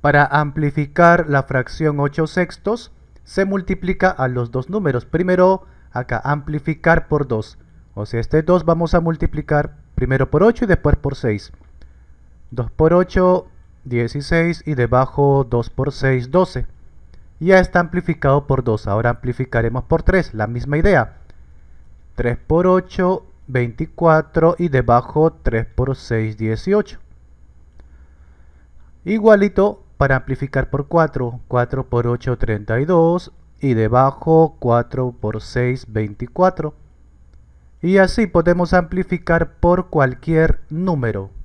Para amplificar la fracción 8 sextos, se multiplica a los dos números. Primero, acá, amplificar por 2. O sea, este 2 vamos a multiplicar primero por 8 y después por 6. 2 por 8, 16 y debajo 2 por 6, 12. Ya está amplificado por 2. Ahora amplificaremos por 3, la misma idea. 3 por 8, 24 y debajo 3 por 6, 18. Igualito para amplificar por 4, 4 por 8, 32 y debajo 4 por 6, 24. Y así podemos amplificar por cualquier número.